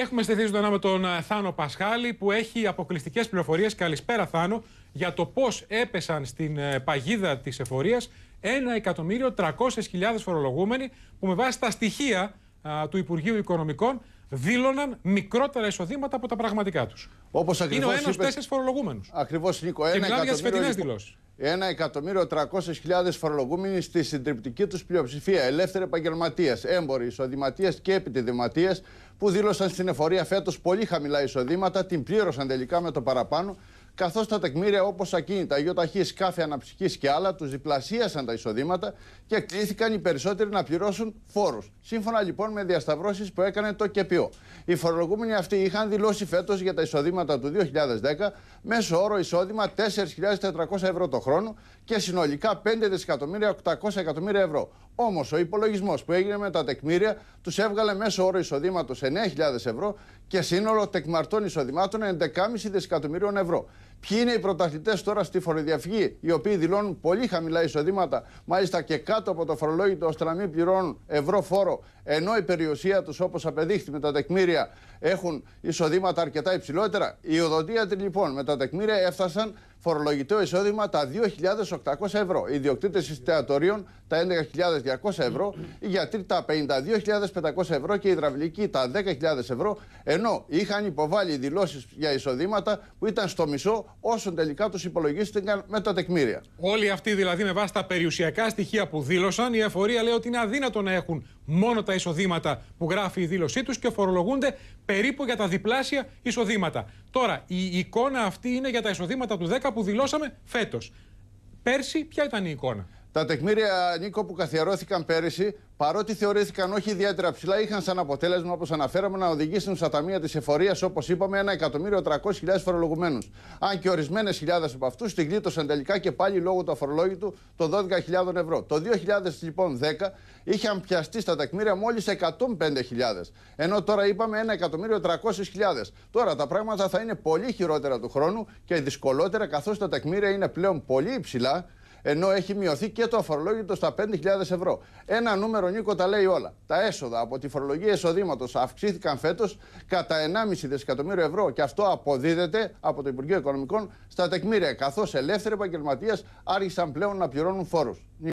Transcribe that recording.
Έχουμε στη ζωντανά με τον ε, Θάνο Πασχάλη που έχει αποκλειστικές πληροφορίες. Καλησπέρα, Θάνο, για το πώς έπεσαν στην ε, παγίδα της εφορίας 1.300.000 φορολογούμενοι που με βάση τα στοιχεία του Υπουργείου Οικονομικών δήλωναν μικρότερα εισοδήματα από τα πραγματικά τους. Είναι ο ένα τέσσερις φορολογούμενους. Ακριβώς, Νίκο. Ένα και μιλάμε για τις φετινέ δηλώσεις. Ένα εκατομμύριο τρακόσες χιλιάδες φορολογούμενοι στη συντριπτική τους πλειοψηφία. Ελεύθεροι επαγγελματίες, έμποροι, εισοδηματίες και επιτιδηματίες που δήλωσαν στην εφορία φέτος πολύ χαμηλά εισοδήματα, την πλήρωσαν τελικά με το παραπάνω καθώς τα τεκμήρια όπως ακίνητα, αγιοταχή, σκάφη αναψυχής και άλλα τους διπλασίασαν τα εισοδήματα και κλήθηκαν οι περισσότεροι να πληρώσουν φόρους. Σύμφωνα λοιπόν με διασταυρώσεις που έκανε το ΚΕΠΙΟ. Οι φορολογούμενοι αυτοί είχαν δηλώσει φέτος για τα εισοδήματα του 2010 μέσω όρο εισόδημα 4.400 ευρώ το χρόνο και συνολικά 5 ευρώ. Όμως ο υπολογισμός που έγινε με τα τεκμήρια τους έβγαλε μέσω όρο εισοδήματος 9.000 ευρώ και σύνολο τεκμαρτών εισοδημάτων 11,5 ευρώ. Ποιοι είναι οι πρωταθλητές τώρα στη φοροδιαφυγή, οι οποίοι δηλώνουν πολύ χαμηλά εισοδήματα, μάλιστα και κάτω από το φορολόγητο, ώστε να μην πληρώνουν ευρώ φόρο, ενώ η περιουσία τους, όπως απεδείχθη με τα τεκμήρια, έχουν εισοδήματα αρκετά υψηλότερα. Οι οδοντίατροι λοιπόν με τα τεκμήρια έφτασαν φορολογητό εισόδημα τα 2.800 ευρώ. Οι ιδιοκτήτες εστιατορίων τα 11.200 ευρώ, οι γιατροί τα 52.500 ευρώ και οι υδραυλικοί τα 10.000 ευρώ, ενώ είχαν υποβάλει δηλώσεις για εισοδήματα που ήταν στο μισό όσων τελικά τους υπολογίστηκαν με τα τεκμήρια. Όλοι αυτοί δηλαδή με βάση τα περιουσιακά στοιχεία που δήλωσαν, η εφορία λέει ότι είναι αδύνατο να έχουν μόνο τα εισοδήματα που γράφει η δήλωσή τους και φορολογούνται περίπου για τα διπλάσια εισοδήματα. Τώρα, η εικόνα αυτή είναι για τα εισοδήματα του 10 που δηλώσαμε φέτος. Πέρσι, ποια ήταν η εικόνα. Τα τεκμήρια, Νίκο, που καθιερώθηκαν πέρυσι, παρότι θεωρήθηκαν όχι ιδιαίτερα ψηλά, είχαν σαν αποτέλεσμα, όπως αναφέραμε, να οδηγήσουν στα ταμεία της εφορίας, όπως είπαμε, ένα εκατομμύριο χιλιάδες φορολογουμένους. Αν και ορισμένες χιλιάδες από αυτούς την γλίτωσαν τελικά και πάλι λόγω του αφορολόγητου των 12.000 ευρώ. Το 2010 λοιπόν, είχαν πιαστεί στα τεκμήρια μόλις 105.000. Ενώ τώρα είπαμε ένα 1.300.000. Τώρα τα πράγματα θα είναι πολύ χειρότερα του χρόνου και δυσκολότερα καθώς τα τεκμήρια είναι πλέον πολύ υψηλά ενώ έχει μειωθεί και το αφορολόγητο στα 5.000 ευρώ. Ένα νούμερο, Νίκο, τα λέει όλα. Τα έσοδα από τη φορολογία εισοδήματος αυξήθηκαν φέτος κατά 1,5 δισεκατομμύριο ευρώ. Και αυτό αποδίδεται από το Υπουργείο Οικονομικών στα τεκμήρια. Καθώς ελεύθεροι επαγγελματίες άρχισαν πλέον να πληρώνουν φόρους.